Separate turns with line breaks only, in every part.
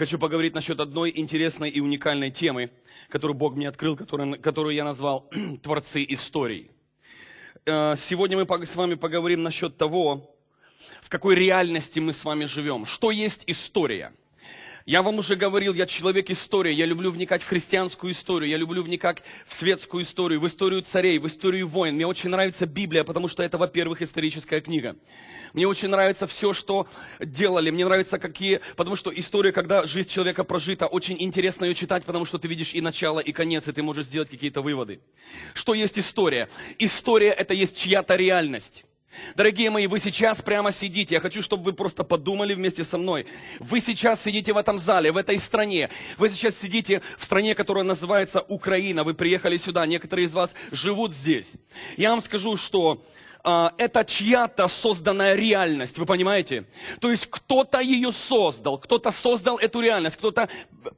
хочу поговорить насчет одной интересной и уникальной темы, которую Бог мне открыл, которую, которую я назвал «Творцы истории». Э, сегодня мы с вами поговорим насчет того, в какой реальности мы с вами живем, что есть история – я вам уже говорил, я человек истории, я люблю вникать в христианскую историю, я люблю вникать в светскую историю, в историю царей, в историю войн. Мне очень нравится Библия, потому что это, во-первых, историческая книга. Мне очень нравится все, что делали, мне нравится какие... Потому что история, когда жизнь человека прожита, очень интересно ее читать, потому что ты видишь и начало, и конец, и ты можешь сделать какие-то выводы. Что есть история? История – это есть чья-то реальность. Дорогие мои, вы сейчас прямо сидите. Я хочу, чтобы вы просто подумали вместе со мной. Вы сейчас сидите в этом зале, в этой стране. Вы сейчас сидите в стране, которая называется Украина. Вы приехали сюда. Некоторые из вас живут здесь. Я вам скажу, что а, это чья-то созданная реальность, вы понимаете? То есть кто-то ее создал, кто-то создал эту реальность, кто-то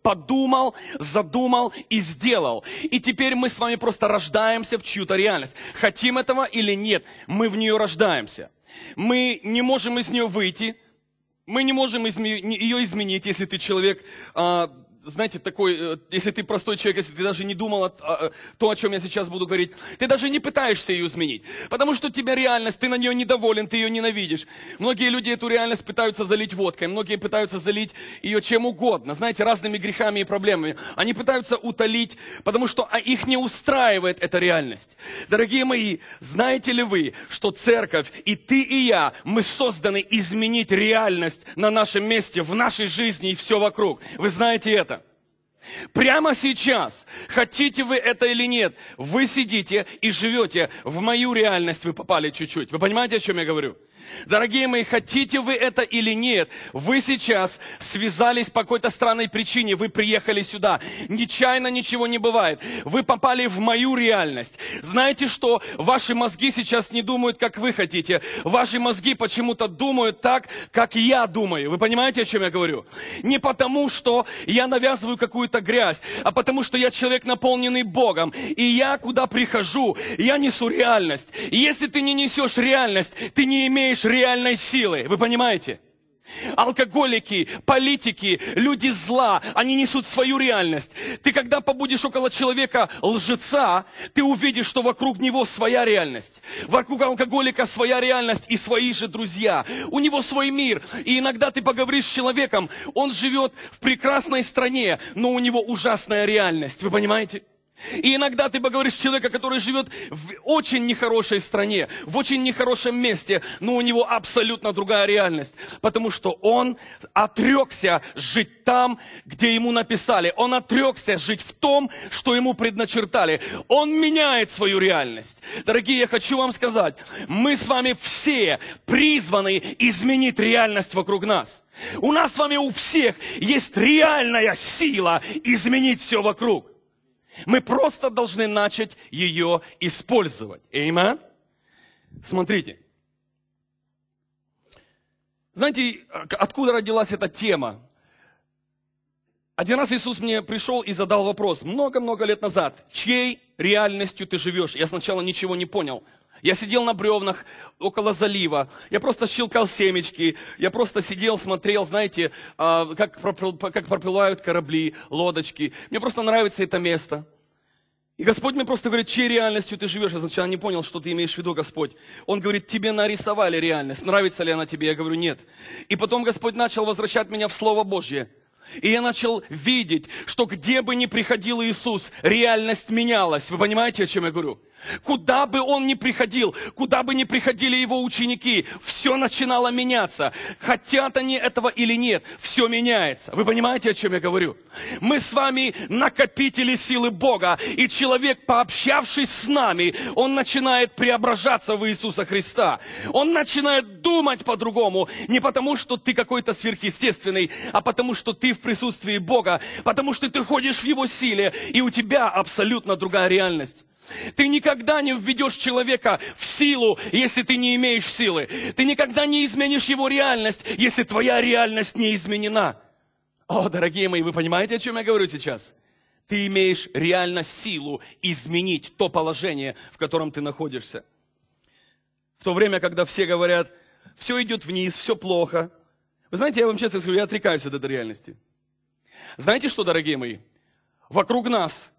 подумал, задумал и сделал. И теперь мы с вами просто рождаемся в чью-то реальность. Хотим этого или нет, мы в нее рождаемся. Мы не можем из нее выйти, мы не можем изме- ее изменить, если ты человек а, знаете, такой, э, если ты простой человек, если ты даже не думал о, о, о, э, то, о чем я сейчас буду говорить, ты даже не пытаешься ее изменить. Потому что у тебя реальность, ты на нее недоволен, ты ее ненавидишь. Многие люди эту реальность пытаются залить водкой, многие пытаются залить ее чем угодно, знаете, разными грехами и проблемами. Они пытаются утолить, потому что а их не устраивает эта реальность. Дорогие мои, знаете ли вы, что церковь, и ты, и я, мы созданы изменить реальность на нашем месте, в нашей жизни и все вокруг. Вы знаете это? Прямо сейчас, хотите вы это или нет, вы сидите и живете в мою реальность, вы попали чуть-чуть. Вы понимаете, о чем я говорю? Дорогие мои, хотите вы это или нет, вы сейчас связались по какой-то странной причине, вы приехали сюда. Нечаянно ничего не бывает. Вы попали в мою реальность. Знаете что? Ваши мозги сейчас не думают, как вы хотите. Ваши мозги почему-то думают так, как я думаю. Вы понимаете, о чем я говорю? Не потому, что я навязываю какую-то грязь, а потому, что я человек, наполненный Богом. И я куда прихожу, я несу реальность. И если ты не несешь реальность, ты не имеешь имеешь реальной силы. Вы понимаете? Алкоголики, политики, люди зла, они несут свою реальность. Ты когда побудешь около человека лжеца, ты увидишь, что вокруг него своя реальность. Вокруг алкоголика своя реальность и свои же друзья. У него свой мир. И иногда ты поговоришь с человеком, он живет в прекрасной стране, но у него ужасная реальность. Вы понимаете? И иногда ты поговоришь с человеком, который живет в очень нехорошей стране, в очень нехорошем месте, но у него абсолютно другая реальность, потому что он отрекся жить там, где ему написали, он отрекся жить в том, что ему предначертали, он меняет свою реальность. Дорогие, я хочу вам сказать, мы с вами все призваны изменить реальность вокруг нас. У нас с вами у всех есть реальная сила изменить все вокруг. Мы просто должны начать ее использовать. Эйма? Смотрите. Знаете, откуда родилась эта тема? Один раз Иисус мне пришел и задал вопрос много-много лет назад. Чьей реальностью ты живешь? Я сначала ничего не понял. Я сидел на бревнах около залива, я просто щелкал семечки, я просто сидел, смотрел, знаете, а, как, как проплывают корабли, лодочки. Мне просто нравится это место. И Господь мне просто говорит, чьей реальностью ты живешь? Я сначала не понял, что ты имеешь в виду, Господь. Он говорит, тебе нарисовали реальность. Нравится ли она тебе? Я говорю, нет. И потом Господь начал возвращать меня в Слово Божье. И я начал видеть, что где бы ни приходил Иисус, реальность менялась. Вы понимаете, о чем я говорю? Куда бы он ни приходил, куда бы ни приходили его ученики, все начинало меняться. Хотят они этого или нет, все меняется. Вы понимаете, о чем я говорю? Мы с вами накопители силы Бога, и человек, пообщавшись с нами, он начинает преображаться в Иисуса Христа. Он начинает думать по-другому, не потому, что ты какой-то сверхъестественный, а потому, что ты в присутствии Бога, потому что ты ходишь в Его силе, и у тебя абсолютно другая реальность. Ты никогда не введешь человека в силу, если ты не имеешь силы. Ты никогда не изменишь его реальность, если твоя реальность не изменена. О, дорогие мои, вы понимаете, о чем я говорю сейчас? Ты имеешь реально силу изменить то положение, в котором ты находишься. В то время, когда все говорят, все идет вниз, все плохо. Вы знаете, я вам честно скажу, я отрекаюсь от этой реальности. Знаете что, дорогие мои? Вокруг нас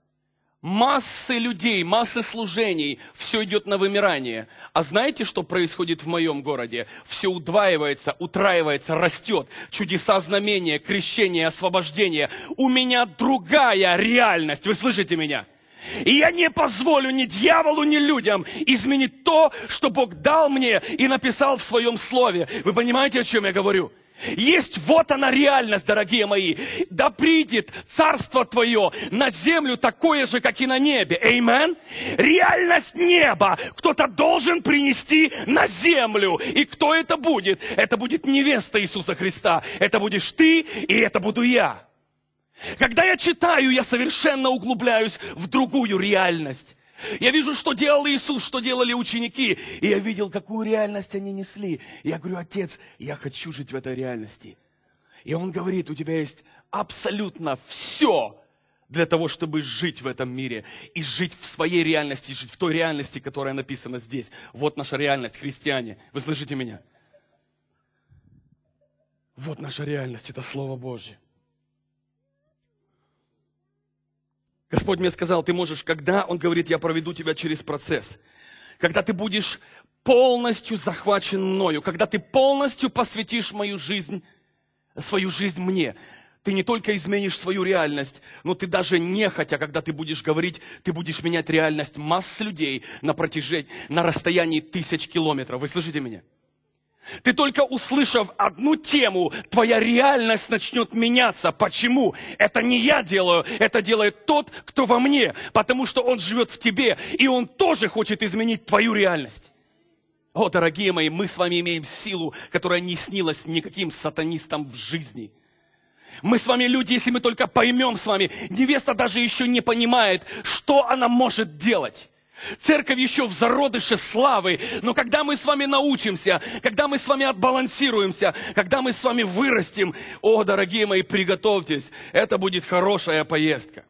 массы людей, массы служений, все идет на вымирание. А знаете, что происходит в моем городе? Все удваивается, утраивается, растет. Чудеса, знамения, крещения, освобождения. У меня другая реальность, вы слышите меня? И я не позволю ни дьяволу, ни людям изменить то, что Бог дал мне и написал в своем слове. Вы понимаете, о чем я говорю? Есть вот она реальность, дорогие мои. Да придет Царство Твое на землю такое же, как и на небе. Эймен. Реальность неба кто-то должен принести на землю. И кто это будет? Это будет невеста Иисуса Христа. Это будешь ты, и это буду я. Когда я читаю, я совершенно углубляюсь в другую реальность. Я вижу, что делал Иисус, что делали ученики. И я видел, какую реальность они несли. я говорю, отец, я хочу жить в этой реальности. И он говорит, у тебя есть абсолютно все для того, чтобы жить в этом мире. И жить в своей реальности, жить в той реальности, которая написана здесь. Вот наша реальность, христиане. Вы слышите меня? Вот наша реальность, это Слово Божье. Господь мне сказал, ты можешь, когда, Он говорит, я проведу тебя через процесс. Когда ты будешь полностью захвачен мною, когда ты полностью посвятишь мою жизнь, свою жизнь мне, ты не только изменишь свою реальность, но ты даже не хотя, когда ты будешь говорить, ты будешь менять реальность масс людей на протяжении, на расстоянии тысяч километров. Вы слышите меня? Ты только услышав одну тему, твоя реальность начнет меняться. Почему? Это не я делаю, это делает тот, кто во мне, потому что он живет в тебе, и он тоже хочет изменить твою реальность. О, дорогие мои, мы с вами имеем силу, которая не снилась никаким сатанистам в жизни. Мы с вами люди, если мы только поймем с вами, невеста даже еще не понимает, что она может делать. Церковь еще в зародыше славы, но когда мы с вами научимся, когда мы с вами отбалансируемся, когда мы с вами вырастем, о, дорогие мои, приготовьтесь, это будет хорошая поездка.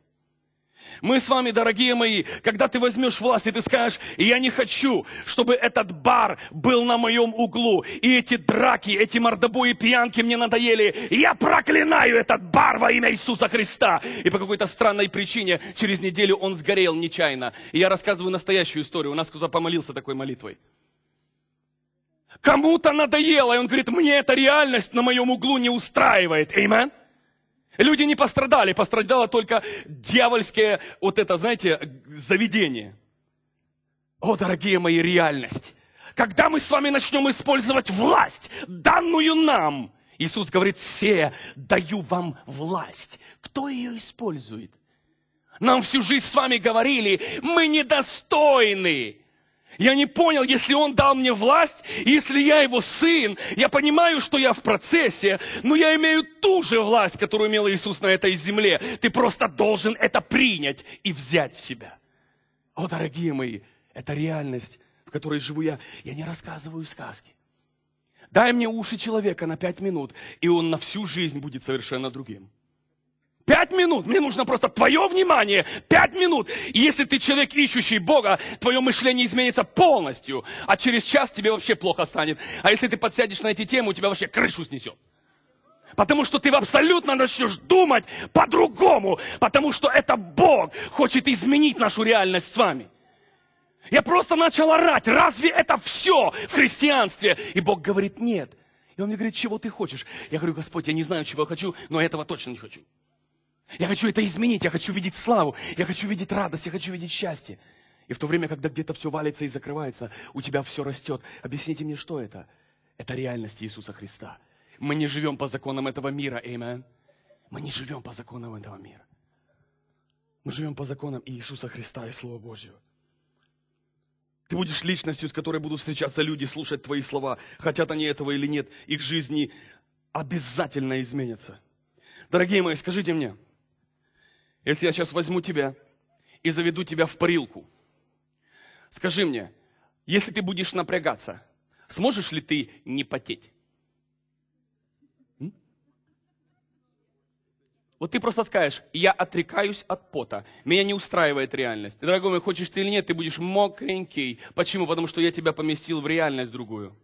Мы с вами, дорогие мои, когда ты возьмешь власть, и ты скажешь, я не хочу, чтобы этот бар был на моем углу, и эти драки, эти мордобои пьянки мне надоели, я проклинаю этот бар во имя Иисуса Христа. И по какой-то странной причине через неделю он сгорел нечаянно. И я рассказываю настоящую историю, у нас кто-то помолился такой молитвой. Кому-то надоело, и он говорит, мне эта реальность на моем углу не устраивает. Аминь. Люди не пострадали, пострадало только дьявольское, вот это, знаете, заведение. О, дорогие мои, реальность. Когда мы с вами начнем использовать власть, данную нам, Иисус говорит, все, даю вам власть. Кто ее использует? Нам всю жизнь с вами говорили, мы недостойны. Я не понял, если Он дал мне власть, если я Его сын, я понимаю, что я в процессе, но я имею ту же власть, которую имел Иисус на этой земле. Ты просто должен это принять и взять в себя. О, дорогие мои, это реальность, в которой живу я. Я не рассказываю сказки. Дай мне уши человека на пять минут, и он на всю жизнь будет совершенно другим. Пять минут. Мне нужно просто твое внимание. Пять минут. И если ты человек, ищущий Бога, твое мышление изменится полностью. А через час тебе вообще плохо станет. А если ты подсядешь на эти темы, у тебя вообще крышу снесет. Потому что ты абсолютно начнешь думать по-другому. Потому что это Бог хочет изменить нашу реальность с вами. Я просто начал орать. Разве это все в христианстве? И Бог говорит, нет. И он мне говорит, чего ты хочешь? Я говорю, Господь, я не знаю, чего я хочу, но этого точно не хочу. Я хочу это изменить, я хочу видеть славу, я хочу видеть радость, я хочу видеть счастье. И в то время, когда где-то все валится и закрывается, у тебя все растет. Объясните мне, что это? Это реальность Иисуса Христа. Мы не живем по законам этого мира, amen. Мы не живем по законам этого мира. Мы живем по законам Иисуса Христа и Слова Божьего. Ты будешь личностью, с которой будут встречаться люди, слушать твои слова, хотят они этого или нет, их жизни обязательно изменятся. Дорогие мои, скажите мне, если я сейчас возьму тебя и заведу тебя в парилку, скажи мне, если ты будешь напрягаться, сможешь ли ты не потеть? М? Вот ты просто скажешь, я отрекаюсь от пота, меня не устраивает реальность. Дорогой мой, хочешь ты или нет, ты будешь мокренький. Почему? Потому что я тебя поместил в реальность другую.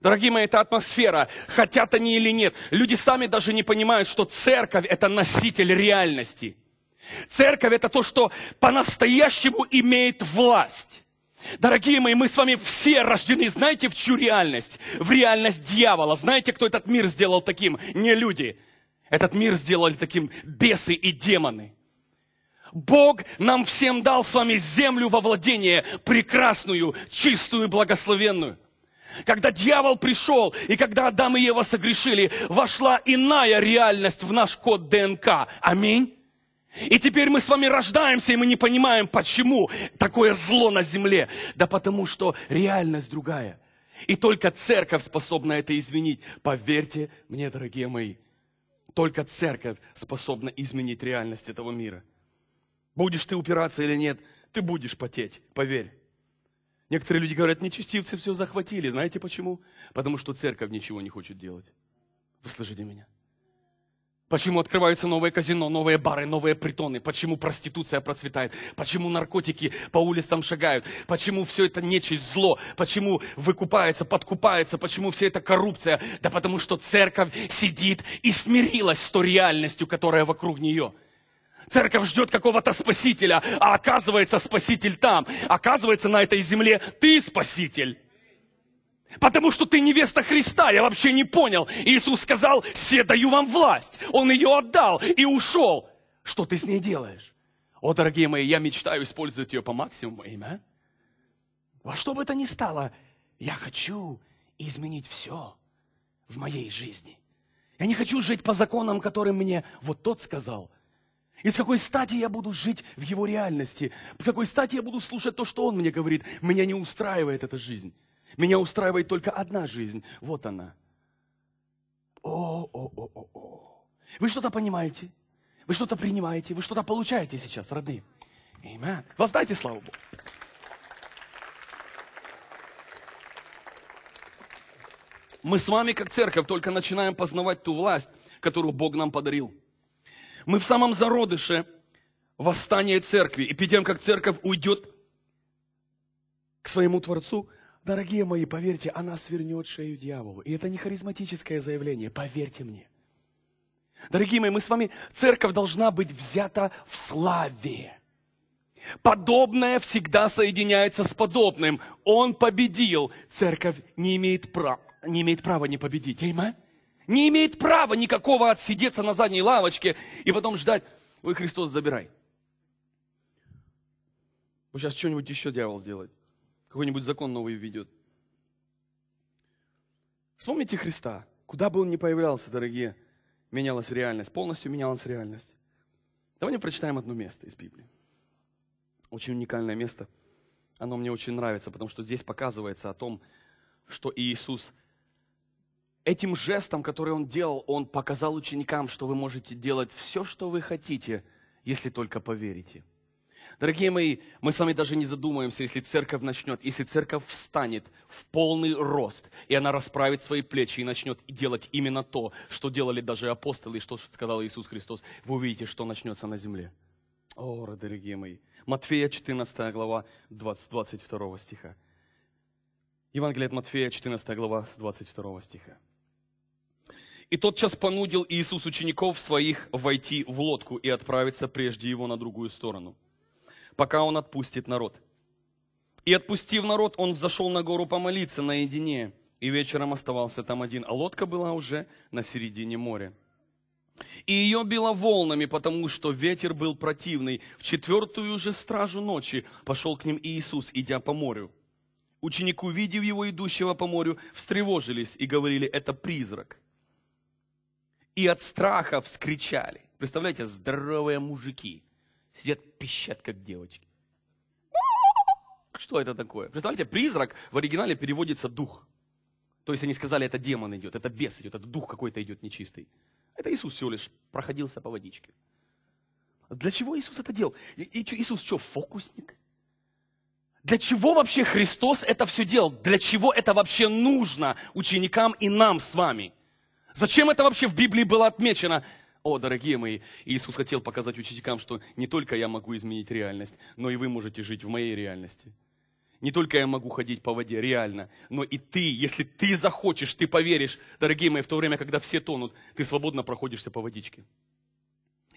Дорогие мои, это атмосфера, хотят они или нет. Люди сами даже не понимают, что церковь – это носитель реальности. Церковь – это то, что по-настоящему имеет власть. Дорогие мои, мы с вами все рождены, знаете, в чью реальность? В реальность дьявола. Знаете, кто этот мир сделал таким? Не люди. Этот мир сделали таким бесы и демоны. Бог нам всем дал с вами землю во владение, прекрасную, чистую и благословенную. Когда дьявол пришел, и когда Адам и Ева согрешили, вошла иная реальность в наш код ДНК. Аминь. И теперь мы с вами рождаемся, и мы не понимаем, почему такое зло на земле. Да потому что реальность другая. И только церковь способна это изменить. Поверьте мне, дорогие мои, только церковь способна изменить реальность этого мира. Будешь ты упираться или нет, ты будешь потеть, поверь. Некоторые люди говорят, нечестивцы все захватили. Знаете почему? Потому что церковь ничего не хочет делать. Вы слышите меня? Почему открываются новые казино, новые бары, новые притоны? Почему проституция процветает? Почему наркотики по улицам шагают? Почему все это нечисть, зло? Почему выкупается, подкупается? Почему все это коррупция? Да потому что церковь сидит и смирилась с той реальностью, которая вокруг нее – Церковь ждет какого-то спасителя, а оказывается спаситель там. Оказывается на этой земле ты спаситель. Потому что ты невеста Христа, я вообще не понял. Иисус сказал, все даю вам власть. Он ее отдал и ушел. Что ты с ней делаешь? О, дорогие мои, я мечтаю использовать ее по максимуму, имя. Во что бы это ни стало, я хочу изменить все в моей жизни. Я не хочу жить по законам, которые мне вот тот сказал, из какой стати я буду жить в его реальности? В какой стати я буду слушать то, что он мне говорит? Меня не устраивает эта жизнь. Меня устраивает только одна жизнь. Вот она. О-о-о-о-о. Вы что-то понимаете? Вы что-то принимаете? Вы что-то получаете сейчас, родные? Amen. Воздайте славу Богу. Мы с вами, как церковь, только начинаем познавать ту власть, которую Бог нам подарил – мы в самом зародыше восстания церкви и видим, как церковь уйдет к своему Творцу. Дорогие мои, поверьте, она свернет шею дьяволу. И это не харизматическое заявление, поверьте мне. Дорогие мои, мы с вами, церковь должна быть взята в славе. Подобное всегда соединяется с подобным. Он победил. Церковь не имеет, прав, не имеет права не победить. Аминь не имеет права никакого отсидеться на задней лавочке и потом ждать, ой, Христос, забирай. Вот сейчас что-нибудь еще дьявол сделает. Какой-нибудь закон новый введет. Вспомните Христа. Куда бы он ни появлялся, дорогие, менялась реальность. Полностью менялась реальность. Давайте прочитаем одно место из Библии. Очень уникальное место. Оно мне очень нравится, потому что здесь показывается о том, что Иисус – Этим жестом, который он делал, он показал ученикам, что вы можете делать все, что вы хотите, если только поверите. Дорогие мои, мы с вами даже не задумаемся, если церковь начнет, если церковь встанет в полный рост, и она расправит свои плечи и начнет делать именно то, что делали даже апостолы, и что сказал Иисус Христос, вы увидите, что начнется на земле. О, дорогие мои. Матфея 14 глава 20, 22 стиха. Евангелие от Матфея 14 глава с 22 стиха. И тотчас понудил Иисус учеников своих войти в лодку и отправиться прежде его на другую сторону, пока он отпустит народ. И отпустив народ, он взошел на гору помолиться наедине, и вечером оставался там один, а лодка была уже на середине моря. И ее било волнами, потому что ветер был противный. В четвертую же стражу ночи пошел к ним Иисус, идя по морю. Ученик, увидев его, идущего по морю, встревожились и говорили, это призрак и от страха вскричали. Представляете, здоровые мужики сидят, пищат, как девочки. Что это такое? Представляете, призрак в оригинале переводится дух. То есть они сказали, это демон идет, это бес идет, это дух какой-то идет нечистый. Это Иисус всего лишь проходился по водичке. Для чего Иисус это делал? И, и, Иисус что, фокусник? Для чего вообще Христос это все делал? Для чего это вообще нужно ученикам и нам с вами? Зачем это вообще в Библии было отмечено? О, дорогие мои, Иисус хотел показать ученикам, что не только я могу изменить реальность, но и вы можете жить в моей реальности. Не только я могу ходить по воде, реально, но и ты, если ты захочешь, ты поверишь, дорогие мои, в то время, когда все тонут, ты свободно проходишься по водичке.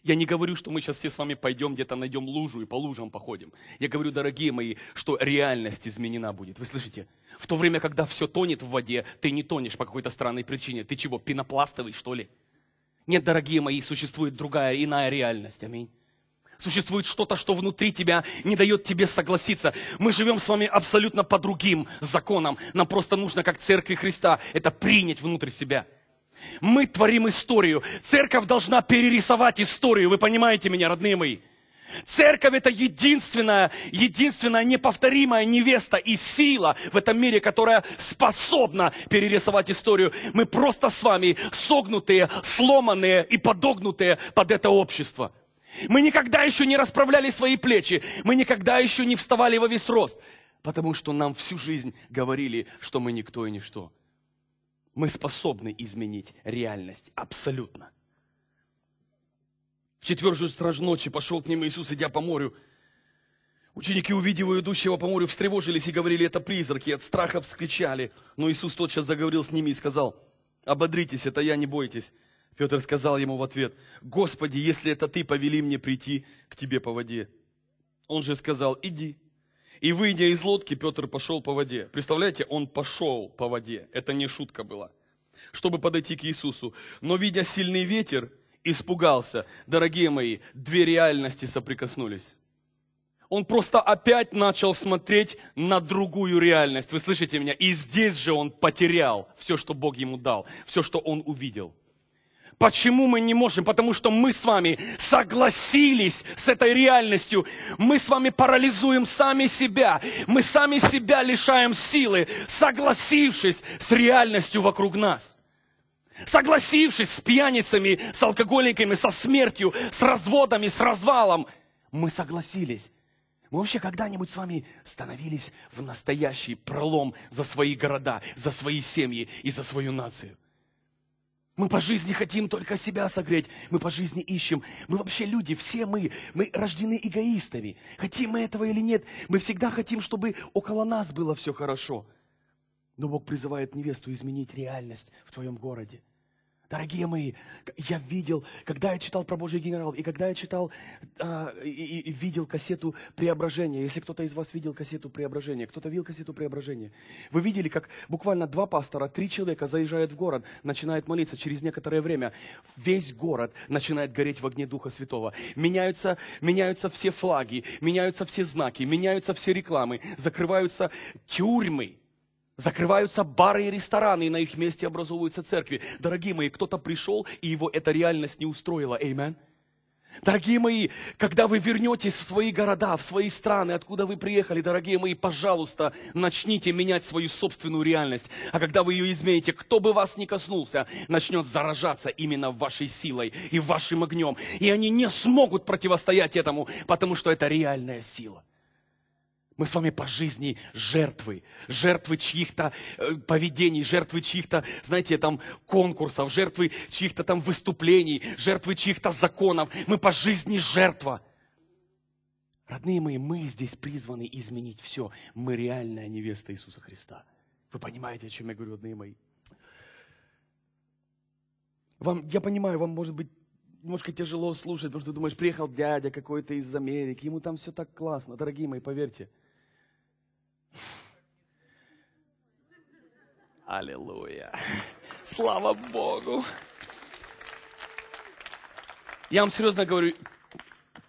Я не говорю, что мы сейчас все с вами пойдем где-то найдем лужу и по лужам походим. Я говорю, дорогие мои, что реальность изменена будет. Вы слышите? В то время, когда все тонет в воде, ты не тонешь по какой-то странной причине. Ты чего, пенопластовый, что ли? Нет, дорогие мои, существует другая, иная реальность. Аминь. Существует что-то, что внутри тебя не дает тебе согласиться. Мы живем с вами абсолютно по другим законам. Нам просто нужно, как церкви Христа, это принять внутрь себя – мы творим историю. Церковь должна перерисовать историю. Вы понимаете меня, родные мои? Церковь это единственная, единственная неповторимая невеста и сила в этом мире, которая способна перерисовать историю. Мы просто с вами согнутые, сломанные и подогнутые под это общество. Мы никогда еще не расправляли свои плечи, мы никогда еще не вставали во весь рост, потому что нам всю жизнь говорили, что мы никто и ничто. Мы способны изменить реальность абсолютно. В четвертую страж ночи пошел к ним Иисус, идя по морю. Ученики, увидев его идущего по морю, встревожились и говорили, это призраки. и от страха вскричали. Но Иисус тотчас заговорил с ними и сказал, ободритесь, это я, не бойтесь. Петр сказал ему в ответ, Господи, если это ты, повели мне прийти к тебе по воде. Он же сказал, иди. И выйдя из лодки, Петр пошел по воде. Представляете, он пошел по воде. Это не шутка была. Чтобы подойти к Иисусу. Но видя сильный ветер, испугался. Дорогие мои, две реальности соприкоснулись. Он просто опять начал смотреть на другую реальность. Вы слышите меня? И здесь же он потерял все, что Бог ему дал, все, что он увидел. Почему мы не можем? Потому что мы с вами согласились с этой реальностью. Мы с вами парализуем сами себя. Мы сами себя лишаем силы, согласившись с реальностью вокруг нас. Согласившись с пьяницами, с алкоголиками, со смертью, с разводами, с развалом, мы согласились. Мы вообще когда-нибудь с вами становились в настоящий пролом за свои города, за свои семьи и за свою нацию? Мы по жизни хотим только себя согреть, мы по жизни ищем. Мы вообще люди, все мы, мы рождены эгоистами. Хотим мы этого или нет, мы всегда хотим, чтобы около нас было все хорошо. Но Бог призывает невесту изменить реальность в твоем городе. Дорогие мои, я видел, когда я читал про Божий генерал, и когда я читал а, и, и видел кассету преображения, если кто-то из вас видел кассету преображения, кто-то видел кассету преображения, вы видели, как буквально два пастора, три человека заезжают в город, начинают молиться, через некоторое время весь город начинает гореть в огне Духа Святого. Меняются, меняются все флаги, меняются все знаки, меняются все рекламы, закрываются тюрьмы, Закрываются бары и рестораны, и на их месте образовываются церкви. Дорогие мои, кто-то пришел, и его эта реальность не устроила. Amen. Дорогие мои, когда вы вернетесь в свои города, в свои страны, откуда вы приехали, дорогие мои, пожалуйста, начните менять свою собственную реальность. А когда вы ее измените, кто бы вас ни коснулся, начнет заражаться именно вашей силой и вашим огнем. И они не смогут противостоять этому, потому что это реальная сила. Мы с вами по жизни жертвы, жертвы чьих-то э, поведений, жертвы чьих-то, знаете, там конкурсов, жертвы чьих-то там выступлений, жертвы чьих-то законов. Мы по жизни жертва. Родные мои, мы здесь призваны изменить все. Мы реальная невеста Иисуса Христа. Вы понимаете, о чем я говорю, родные мои? Вам, я понимаю, вам может быть немножко тяжело слушать, потому что ты думаешь, приехал дядя какой-то из Америки, ему там все так классно. Дорогие мои, поверьте, Аллилуйя. Слава Богу. Я вам серьезно говорю,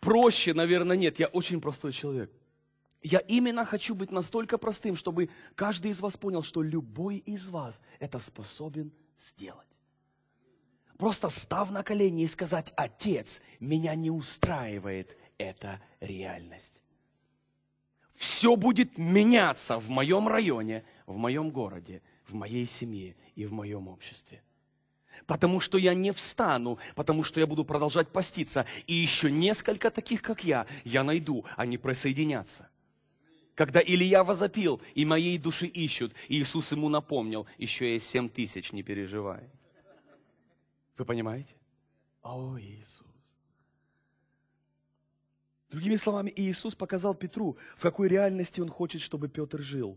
проще, наверное, нет. Я очень простой человек. Я именно хочу быть настолько простым, чтобы каждый из вас понял, что любой из вас это способен сделать. Просто став на колени и сказать, Отец, меня не устраивает эта реальность все будет меняться в моем районе, в моем городе, в моей семье и в моем обществе. Потому что я не встану, потому что я буду продолжать поститься. И еще несколько таких, как я, я найду, они присоединятся. Когда Илья возопил, и моей души ищут, и Иисус ему напомнил, еще есть семь тысяч, не переживай. Вы понимаете? О, Иисус. Другими словами, Иисус показал Петру, в какой реальности он хочет, чтобы Петр жил.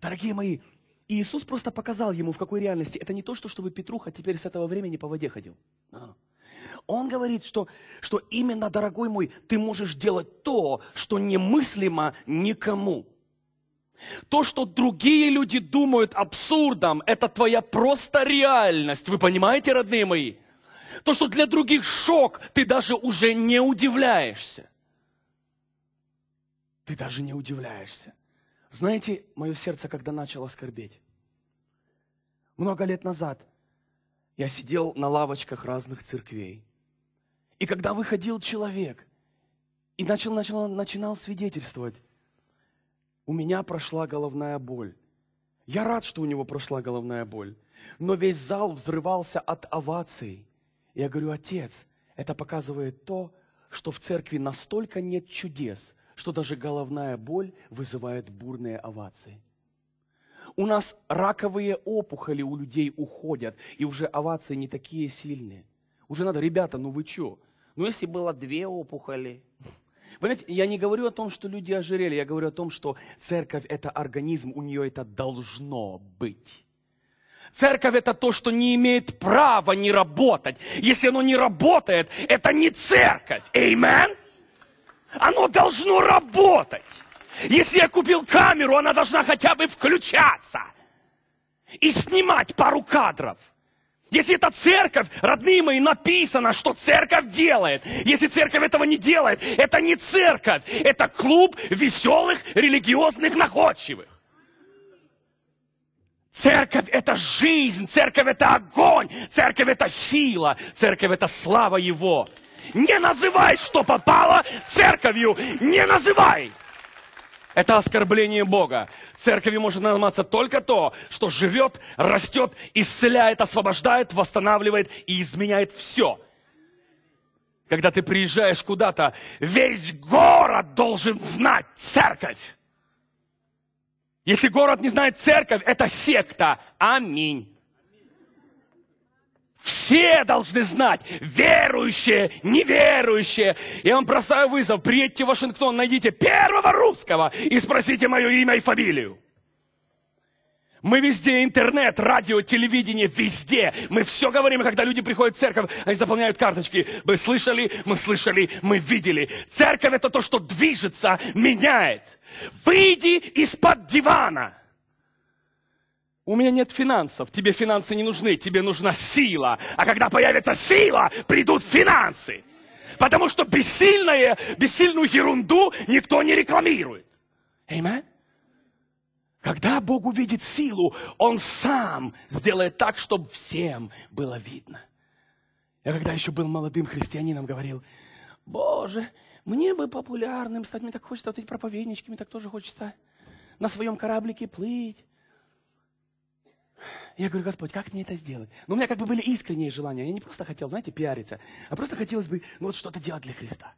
Дорогие мои, Иисус просто показал ему, в какой реальности. Это не то, что чтобы Петруха теперь с этого времени по воде ходил. А. Он говорит, что, что именно, дорогой мой, ты можешь делать то, что немыслимо никому. То, что другие люди думают абсурдом, это твоя просто реальность. Вы понимаете, родные мои? То, что для других шок, ты даже уже не удивляешься. Ты даже не удивляешься. Знаете, мое сердце когда начало скорбеть? Много лет назад я сидел на лавочках разных церквей. И когда выходил человек и начал, начал, начинал свидетельствовать, у меня прошла головная боль. Я рад, что у него прошла головная боль. Но весь зал взрывался от оваций. Я говорю, отец, это показывает то, что в церкви настолько нет чудес, что даже головная боль вызывает бурные овации. У нас раковые опухоли у людей уходят, и уже овации не такие сильные. Уже надо, ребята, ну вы чё? Ну если было две опухоли, Понимаете, я не говорю о том, что люди ожирели, я говорю о том, что церковь – это организм, у нее это должно быть. Церковь – это то, что не имеет права не работать. Если оно не работает, это не церковь. аминь? Оно должно работать. Если я купил камеру, она должна хотя бы включаться и снимать пару кадров. Если это церковь, родные мои, написано, что церковь делает. Если церковь этого не делает, это не церковь, это клуб веселых, религиозных, находчивых. Церковь – это жизнь, церковь – это огонь, церковь – это сила, церковь – это слава Его. Не называй, что попало церковью. Не называй! Это оскорбление Бога. Церковью может назваться только то, что живет, растет, исцеляет, освобождает, восстанавливает и изменяет все. Когда ты приезжаешь куда-то, весь город должен знать церковь. Если город не знает церковь, это секта. Аминь. Все должны знать, верующие, неверующие. Я вам бросаю вызов, приедьте в Вашингтон, найдите первого русского и спросите мое имя и фамилию. Мы везде, интернет, радио, телевидение, везде. Мы все говорим, когда люди приходят в церковь, они заполняют карточки. Мы слышали, мы слышали, мы видели. Церковь это то, что движется, меняет. Выйди из-под дивана. У меня нет финансов. Тебе финансы не нужны, тебе нужна сила. А когда появится сила, придут финансы. Потому что бессильное, бессильную ерунду никто не рекламирует. Аминь. Когда Бог увидит силу, Он сам сделает так, чтобы всем было видно. Я когда еще был молодым христианином, говорил, Боже, мне бы популярным стать, мне так хочется вот эти проповеднички, мне так тоже хочется на своем кораблике плыть, я говорю, Господь, как мне это сделать? Но у меня как бы были искренние желания. Я не просто хотел, знаете, пиариться, а просто хотелось бы ну, вот что-то делать для Христа.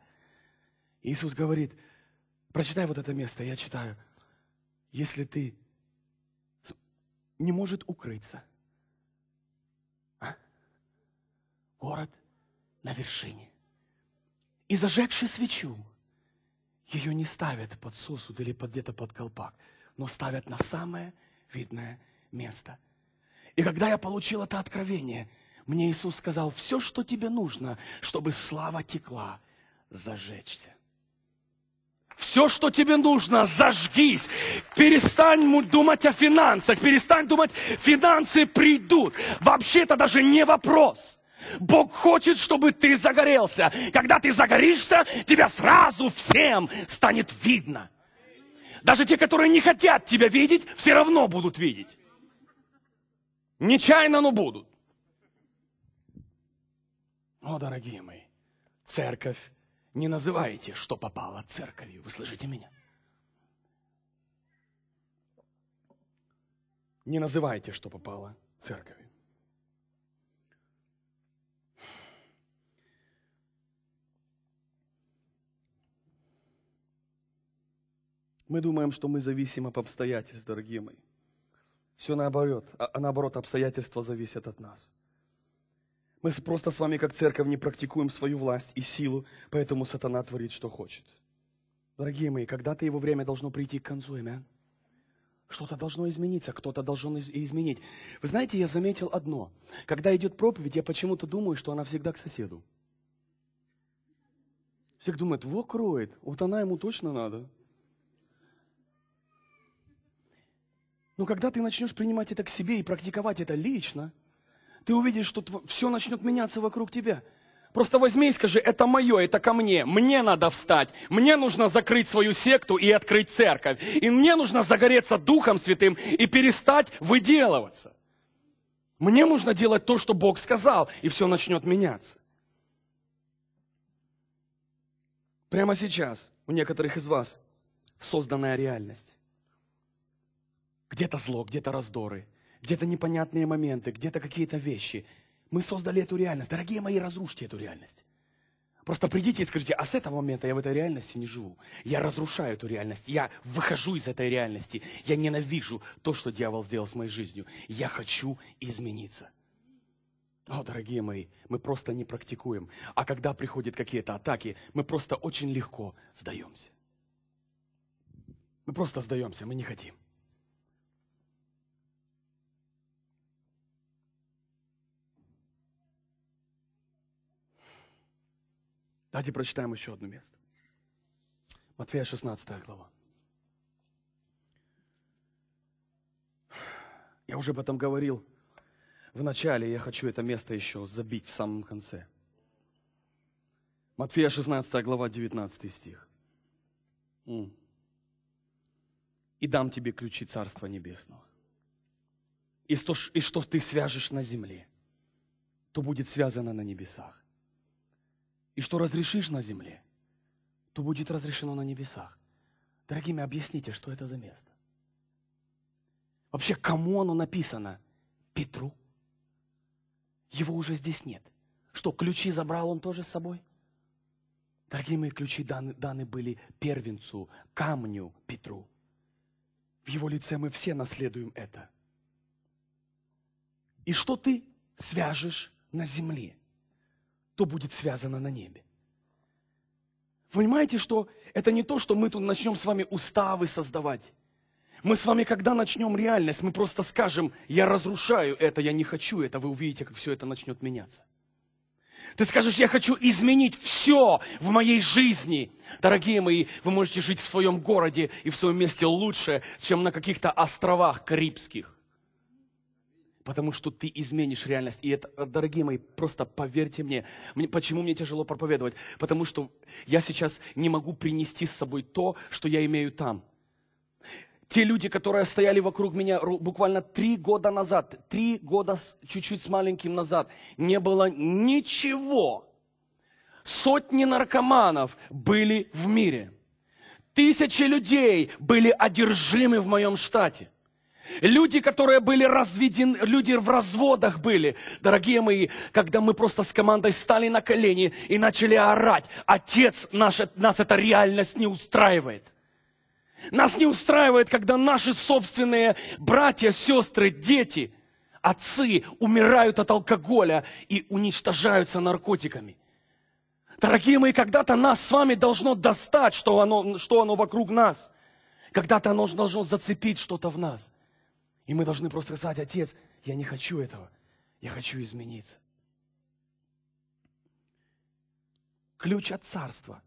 Иисус говорит, прочитай вот это место, я читаю. Если ты не может укрыться, а? город на вершине. И зажегши свечу, ее не ставят под сосуд или под где-то под колпак, но ставят на самое видное место – и когда я получил это откровение, мне Иисус сказал, все, что тебе нужно, чтобы слава текла, зажечься. Все, что тебе нужно, зажгись. Перестань думать о финансах, перестань думать, финансы придут. Вообще это даже не вопрос. Бог хочет, чтобы ты загорелся. Когда ты загоришься, тебя сразу всем станет видно. Даже те, которые не хотят тебя видеть, все равно будут видеть. Нечаянно, но будут. О, дорогие мои, церковь, не называйте, что попало церковью. Вы слышите меня? Не называйте, что попало церковью. Мы думаем, что мы зависим от обстоятельств, дорогие мои. Все наоборот, а, а наоборот, обстоятельства зависят от нас. Мы просто с вами, как церковь, не практикуем свою власть и силу, поэтому сатана творит, что хочет. Дорогие мои, когда-то его время должно прийти к концу, имя. Что-то должно измениться, кто-то должен из- изменить. Вы знаете, я заметил одно. Когда идет проповедь, я почему-то думаю, что она всегда к соседу. Всех думают, во кроет, вот она ему точно надо. Но когда ты начнешь принимать это к себе и практиковать это лично, ты увидишь, что все начнет меняться вокруг тебя. Просто возьми и скажи, это мое, это ко мне, мне надо встать, мне нужно закрыть свою секту и открыть церковь, и мне нужно загореться Духом Святым и перестать выделываться. Мне нужно делать то, что Бог сказал, и все начнет меняться. Прямо сейчас у некоторых из вас созданная реальность. Где-то зло, где-то раздоры, где-то непонятные моменты, где-то какие-то вещи. Мы создали эту реальность. Дорогие мои, разрушьте эту реальность. Просто придите и скажите, а с этого момента я в этой реальности не живу. Я разрушаю эту реальность. Я выхожу из этой реальности. Я ненавижу то, что дьявол сделал с моей жизнью. Я хочу измениться. О, дорогие мои, мы просто не практикуем. А когда приходят какие-то атаки, мы просто очень легко сдаемся. Мы просто сдаемся, мы не хотим. Давайте прочитаем еще одно место. Матфея 16 глава. Я уже об этом говорил в начале, я хочу это место еще забить в самом конце. Матфея 16 глава 19 стих. «И дам тебе ключи Царства Небесного. И, что, и что ты свяжешь на земле, то будет связано на небесах. И что разрешишь на земле, то будет разрешено на небесах. Дорогие объясните, что это за место? Вообще, кому оно написано? Петру. Его уже здесь нет. Что, ключи забрал он тоже с собой? Дорогие мои, ключи даны, даны были первенцу, камню Петру. В его лице мы все наследуем это. И что ты свяжешь на земле? то будет связано на небе. Вы понимаете, что это не то, что мы тут начнем с вами уставы создавать. Мы с вами, когда начнем реальность, мы просто скажем, я разрушаю это, я не хочу это, вы увидите, как все это начнет меняться. Ты скажешь, я хочу изменить все в моей жизни. Дорогие мои, вы можете жить в своем городе и в своем месте лучше, чем на каких-то островах карибских. Потому что ты изменишь реальность. И это, э, дорогие мои, просто поверьте мне, мне, почему мне тяжело проповедовать? Потому что я сейчас не могу принести с собой то, что я имею там. Те люди, которые стояли вокруг меня буквально три года назад, три года чуть-чуть с маленьким назад, не было ничего. Сотни наркоманов были в мире. Тысячи людей были одержимы в моем штате. Люди, которые были разведены, люди в разводах были. Дорогие мои, когда мы просто с командой стали на колени и начали орать, Отец, наш, нас эта реальность не устраивает. Нас не устраивает, когда наши собственные братья, сестры, дети, отцы умирают от алкоголя и уничтожаются наркотиками. Дорогие мои, когда-то нас с вами должно достать, что оно, что оно вокруг нас. Когда-то оно должно зацепить что-то в нас – и мы должны просто сказать, Отец, я не хочу этого, я хочу измениться. Ключ от царства.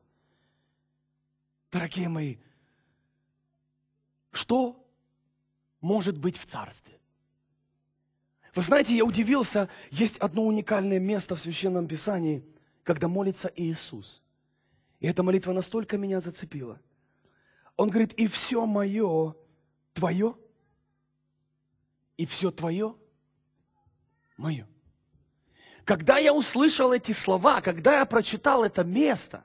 Дорогие мои, что может быть в царстве? Вы знаете, я удивился, есть одно уникальное место в Священном Писании, когда молится Иисус. И эта молитва настолько меня зацепила. Он говорит, и все мое твое – и все твое мое. Когда я услышал эти слова, когда я прочитал это место,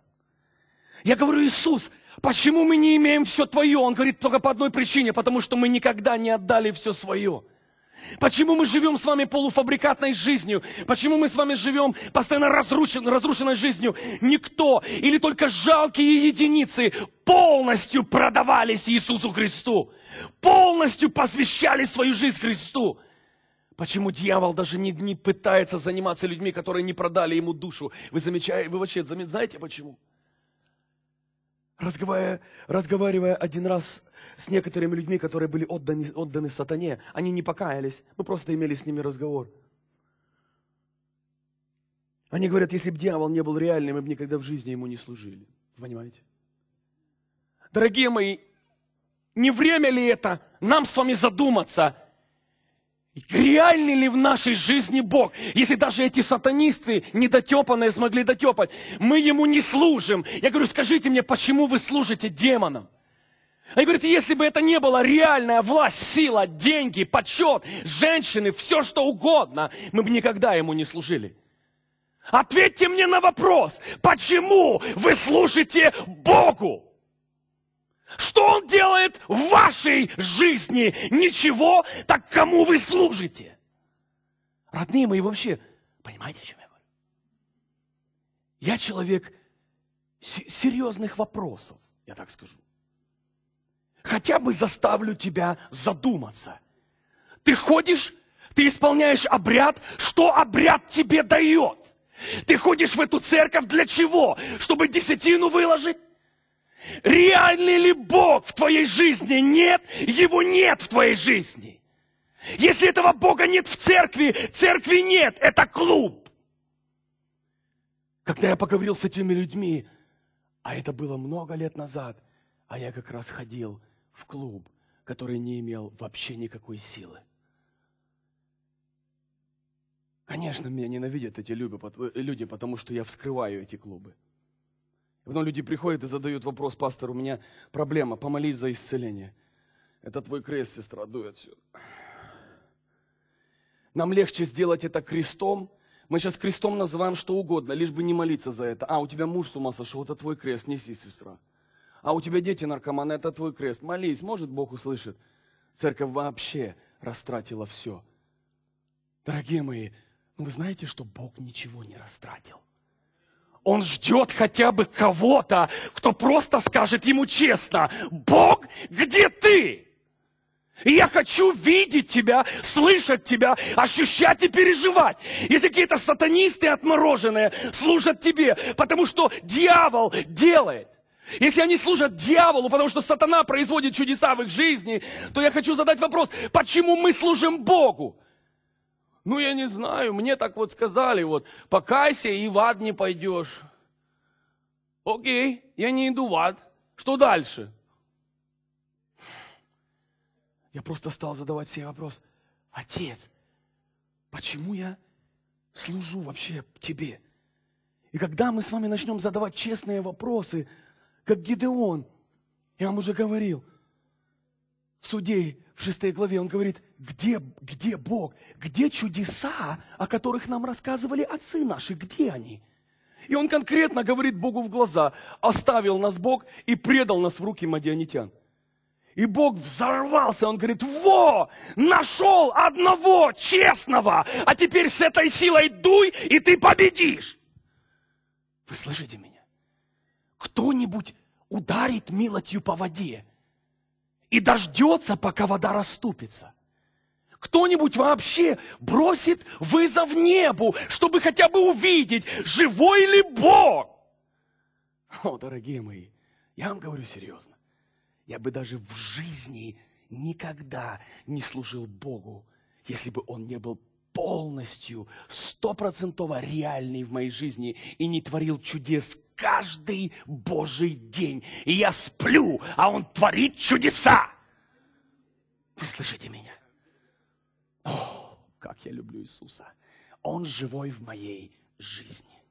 я говорю, Иисус, почему мы не имеем все твое? Он говорит только по одной причине, потому что мы никогда не отдали все свое. Почему мы живем с вами полуфабрикатной жизнью? Почему мы с вами живем постоянно разрушен, разрушенной жизнью? Никто или только жалкие единицы полностью продавались Иисусу Христу. Полностью посвящали свою жизнь Христу. Почему дьявол даже не, не пытается заниматься людьми, которые не продали ему душу? Вы замечаете, вы вообще знаете почему? Разговаривая, разговаривая один раз с некоторыми людьми, которые были отданы, отданы сатане. Они не покаялись, мы просто имели с ними разговор. Они говорят, если бы дьявол не был реальным, мы бы никогда в жизни ему не служили. Понимаете? Дорогие мои, не время ли это нам с вами задуматься – Реальный ли в нашей жизни Бог? Если даже эти сатанисты недотепанные смогли дотепать, мы Ему не служим. Я говорю, скажите мне, почему вы служите демонам? Они говорят, если бы это не было реальная власть, сила, деньги, почет, женщины, все что угодно, мы бы никогда ему не служили. Ответьте мне на вопрос, почему вы служите Богу? Что Он делает в вашей жизни? Ничего, так кому вы служите? Родные мои, вообще, понимаете, о чем я говорю? Я человек серьезных вопросов, я так скажу хотя бы заставлю тебя задуматься. Ты ходишь, ты исполняешь обряд, что обряд тебе дает? Ты ходишь в эту церковь для чего? Чтобы десятину выложить? Реальный ли Бог в твоей жизни? Нет, его нет в твоей жизни. Если этого Бога нет в церкви, церкви нет, это клуб. Когда я поговорил с этими людьми, а это было много лет назад, а я как раз ходил в клуб, который не имел вообще никакой силы. Конечно, меня ненавидят эти люди, потому что я вскрываю эти клубы. И потом люди приходят и задают вопрос, пастор, у меня проблема, помолись за исцеление. Это твой крест, сестра, дуй отсюда. Нам легче сделать это крестом. Мы сейчас крестом называем что угодно, лишь бы не молиться за это. А, у тебя муж с ума сошел, это твой крест, неси, сестра. А у тебя дети наркоманы, это твой крест. Молись, может, Бог услышит. Церковь вообще растратила все. Дорогие мои, ну вы знаете, что Бог ничего не растратил? Он ждет хотя бы кого-то, кто просто скажет ему честно, Бог, где ты? И я хочу видеть тебя, слышать тебя, ощущать и переживать. Если какие-то сатанисты отмороженные служат тебе, потому что дьявол делает. Если они служат дьяволу, потому что сатана производит чудеса в их жизни, то я хочу задать вопрос, почему мы служим Богу? Ну, я не знаю, мне так вот сказали, вот, покайся и в ад не пойдешь. Окей, я не иду в ад. Что дальше? Я просто стал задавать себе вопрос, отец, почему я служу вообще тебе? И когда мы с вами начнем задавать честные вопросы – как Гидеон. Я вам уже говорил. В суде, в шестой главе, он говорит, где, где Бог? Где чудеса, о которых нам рассказывали отцы наши? Где они? И он конкретно говорит Богу в глаза, оставил нас Бог и предал нас в руки мадианитян. И Бог взорвался, он говорит, во, нашел одного честного, а теперь с этой силой дуй, и ты победишь. Вы слышите меня? Кто-нибудь ударит милотью по воде и дождется, пока вода расступится. Кто-нибудь вообще бросит вызов небу, чтобы хотя бы увидеть, живой ли Бог? О, дорогие мои, я вам говорю серьезно, я бы даже в жизни никогда не служил Богу, если бы Он не был полностью, стопроцентово реальный в моей жизни и не творил чудес каждый Божий день. И я сплю, а Он творит чудеса. Вы слышите меня? О, как я люблю Иисуса. Он живой в моей жизни.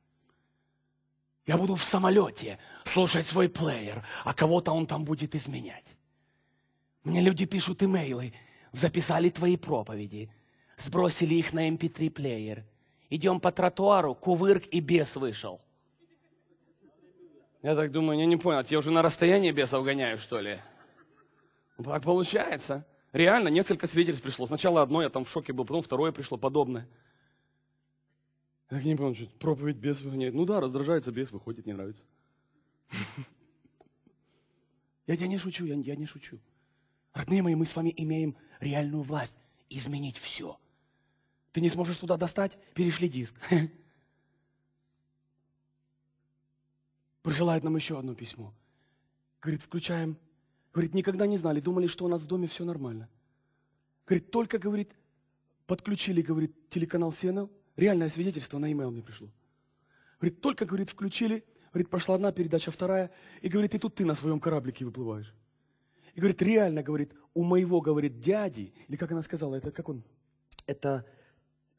Я буду в самолете слушать свой плеер, а кого-то он там будет изменять. Мне люди пишут имейлы, записали твои проповеди – сбросили их на MP3-плеер. Эм Идем по тротуару, кувырк и бес вышел. Я так думаю, я не понял, я уже на расстоянии бесов гоняю, что ли? Ну, так получается. Реально, несколько свидетельств пришло. Сначала одно, я там в шоке был, потом второе пришло, подобное. Я не понял, что проповедь бес выгоняет. Ну да, раздражается бес, выходит, не нравится. Я, я не шучу, я, я не шучу. Родные мои, мы с вами имеем реальную власть изменить все. Ты не сможешь туда достать? Перешли диск. Присылает нам еще одно письмо. Говорит, включаем. Говорит, никогда не знали, думали, что у нас в доме все нормально. Говорит, только, говорит, подключили, говорит, телеканал Сена. Реальное свидетельство на e-mail мне пришло. Говорит, только, говорит, включили. Говорит, прошла одна передача, вторая. И говорит, и тут ты на своем кораблике выплываешь. И говорит, реально, говорит, у моего, говорит, дяди, или как она сказала, это как он, это